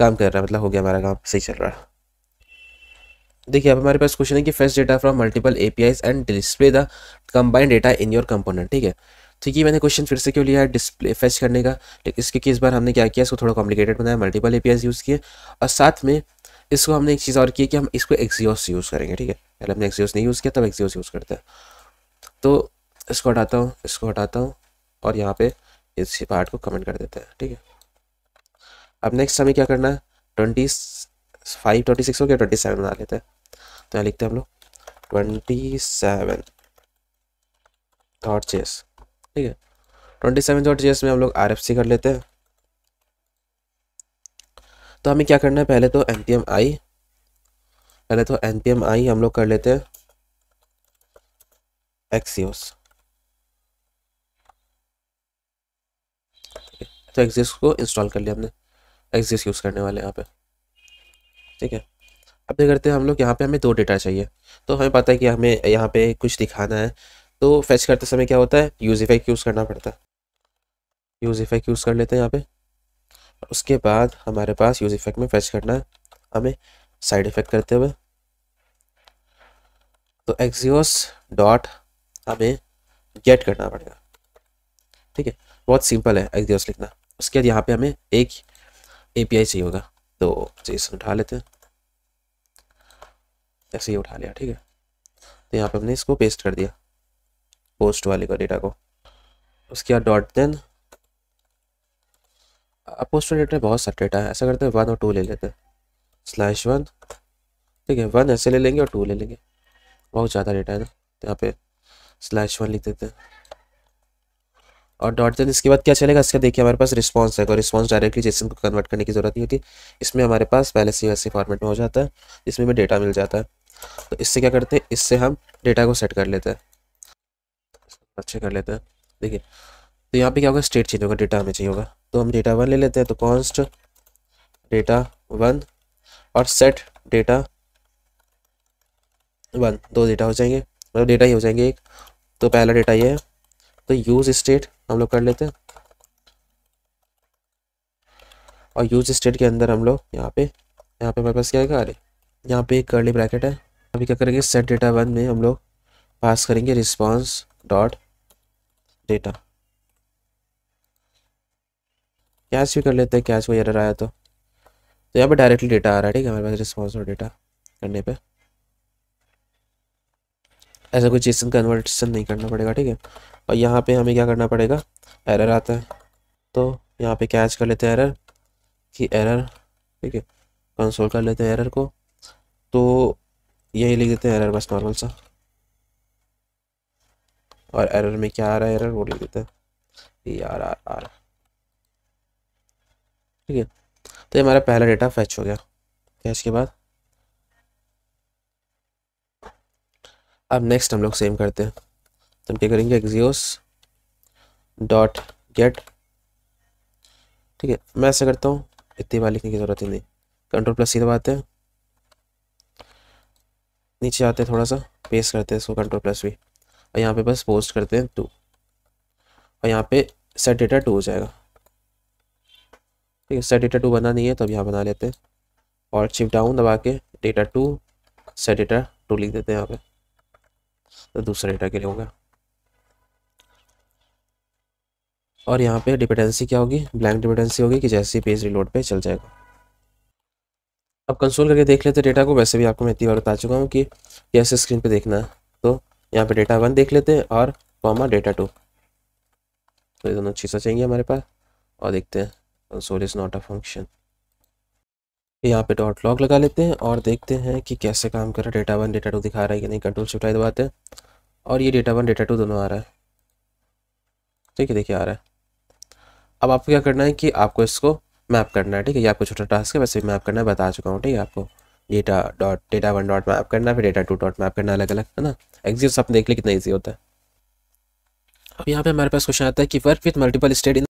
काम कर रहा है मतलब हो गया हमारा काम सही चल रहा है देखिए अब हमारे पास क्वेश्चन है कि fetch data from multiple A and display the combined data in your component ठीक है ठीक तो है मैंने क्वेश्चन फिर से क्यों लिया है डिस्प्ले फेच करने का लेकिन इसके किस बार हमने क्या किया इसको थोड़ा कॉम्प्लिकेटेड बनाया मल्टीपल एपीआईज यूज़ किए और साथ में इसको हमने एक चीज़ और की कि हम इसको एक्सियोस यूज़ करेंगे ठीक है पहले हमने एक्सियोस नहीं यूज़ किया तब एक्सियोस यूज़ करते हैं तो इसको हटाता हूँ इसको हटाता हूँ और यहाँ पर इस पार्ट को कमेंट कर देते हैं ठीक है अब नेक्स्ट हमें क्या करना है ट्वेंटी फाइव ट्वेंटी सिक्स हो गया ट्वेंटी सेवन बना लेते हैं तो यहाँ लिखते हैं हम लोग ट्वेंटी सेवन डॉट चेस ठीक है ट्वेंटी सेवन डॉट चेस में हम लोग आर एफ सी कर लेते हैं तो हमें क्या करना है पहले तो एन पी एम आई पहले तो एन पी एम आई हम लोग कर लेते हैं एक्सियोस तो एक्सियोस को इंस्टॉल कर लिया हमने एक्सिस यूज़ करने वाले यहाँ पे ठीक है अब देख करते हैं हम लोग यहाँ पे हमें दो डेटा चाहिए तो हमें पता है कि हमें यहाँ पे कुछ दिखाना है तो फेच करते समय क्या होता है यूज इफेक्ट यूज़ करना पड़ता है यूज इफेक्ट यूज़ कर लेते हैं यहाँ पे उसके बाद हमारे पास यूज इफेक्ट में फेच करना है हमें साइड इफेक्ट करते हुए तो एक्सियोस डॉट हमें गेट करना पड़ेगा ठीक है बहुत सिंपल है एक्सियोस लिखना उसके बाद यहाँ पे हमें एक एपीआई चाहिए होगा तो जैसन उठा लेते हैं ऐसे ही उठा लिया ठीक है तो यहाँ पे हमने इसको पेस्ट कर दिया पोस्ट वाले का डेटा को उसके बाद डॉट देन पोस्ट डेटा में बहुत सारे डेटा है ऐसा करते हैं वन और टू ले लेते हैं स्लैश वन ठीक है वन ऐसे ले लेंगे और टू ले लेंगे बहुत ज़्यादा डेटा है ना तो यहाँ पे स्लैश वन लिख देते हैं और डॉट जन इसके बाद क्या चलेगा इसका देखिए हमारे पास रिस्पॉन्स है और रिस्पॉन्स डायरेक्टली जेसन को कन्वर्ट करने की जरूरत नहीं होती इसमें हमारे पास पहले से वैसे फॉर्मेट में हो जाता है इसमें हमें डेटा मिल जाता है तो इससे क्या करते हैं इससे हम डेटा को सेट कर लेते हैं अच्छे कर लेते हैं देखिए तो यहाँ पे क्या होगा स्टेट चेंज होगा डेटा हमें चाहिए होगा तो हम डेटा वन ले लेते हैं तो कॉन्स्ट डेटा वन और सेट डेटा वन दो डेटा हो जाएंगे मतलब डेटा ही हो जाएंगे एक तो पहला डेटा ये है तो यूज स्टेट हम लोग कर लेते हैं और यूज स्टेट के अंदर हम लोग यहाँ पे यहाँ पे हमारे पास क्या है अरे यहाँ पे एक करली ब्रैकेट है अभी क्या करेंगे सेट डेटा वन में हम लोग पास करेंगे रिस्पॉन्स डॉट डेटा कैश भी कर लेते हैं कैश वगैरह एरर आया तो तो यहाँ पे डायरेक्टली डेटा आ रहा है ठीक है हमारे पास रिस्पॉन्स और डेटा करने पे ऐसा कोई जेसन कन्वर्टेशन नहीं करना पड़ेगा ठीक है और यहाँ पे हमें क्या करना पड़ेगा एरर आता है तो यहाँ पे कैच कर लेते हैं एरर कि एरर ठीक है कंसोल कर लेते हैं एरर को तो यही लिख देते हैं एरर बस नॉर्मल सा और एरर में क्या आ रहा है एरर वो लिख देते हैं आर आर आर ठीक है तो ये हमारा पहला डेटा फैच हो गया कैच के बाद अब नेक्स्ट हम लोग सेम करते हैं तो हम क्या करेंगे एक्जियोस डॉट गेट ठीक है मैं ऐसा करता हूँ इतनी बार लिखने की ज़रूरत ही नहीं कंट्रोल प्लस सी दबाते हैं नीचे आते हैं थोड़ा सा पेस्ट करते हैं इसको कंट्रोल प्लस भी और यहाँ पे बस पोस्ट करते हैं टू और यहाँ पे सेट डेटा टू हो जाएगा ठीक है सेट डेटा टू बना नहीं है तो अब यहाँ बना लेते हैं और चिप डाउन दबा के data two set data two लिख देते हैं यहाँ पे तो दूसरे डेटा के लिए होगा और यहाँ पे डिपेंडेंसी क्या होगी ब्लैंक डिपेंडेंसी होगी कि जैसे ही पेज रिलोड पे चल जाएगा अब कंसोल करके देख लेते हैं डेटा को वैसे भी आपको मैं इतनी बार बता चुका हूँ कि कैसे स्क्रीन पे देखना है तो यहाँ पे डेटा वन देख लेते हैं और कॉमा डेटा टू तो ये दोनों चीज़ें चाहिए हमारे पास और देखते हैं console is not a function यहाँ पे डॉट लॉग लगा लेते हैं और देखते हैं कि कैसे काम कर रहा है डेटा वन डेटा टू दिखा रहा है कि नहीं कंट्रोल शिफ्ट आई दबाते हैं और ये डेटा वन डेटा टू दोनों आ रहा है ठीक है देखिए आ रहा है अब आपको क्या करना है कि आपको इसको मैप करना है ठीक है ये आपको छोटा टास्क है वैसे भी मैप करना है बता चुका हूँ ठीक है आपको data dot data one dot map करना है फिर डेटा टू डॉट मैप करना अलग अलग है ना एग्जिट आप देख लिए कितना ईजी होता है अब यहाँ पे हमारे पास क्वेश्चन आता है कि work with multiple state in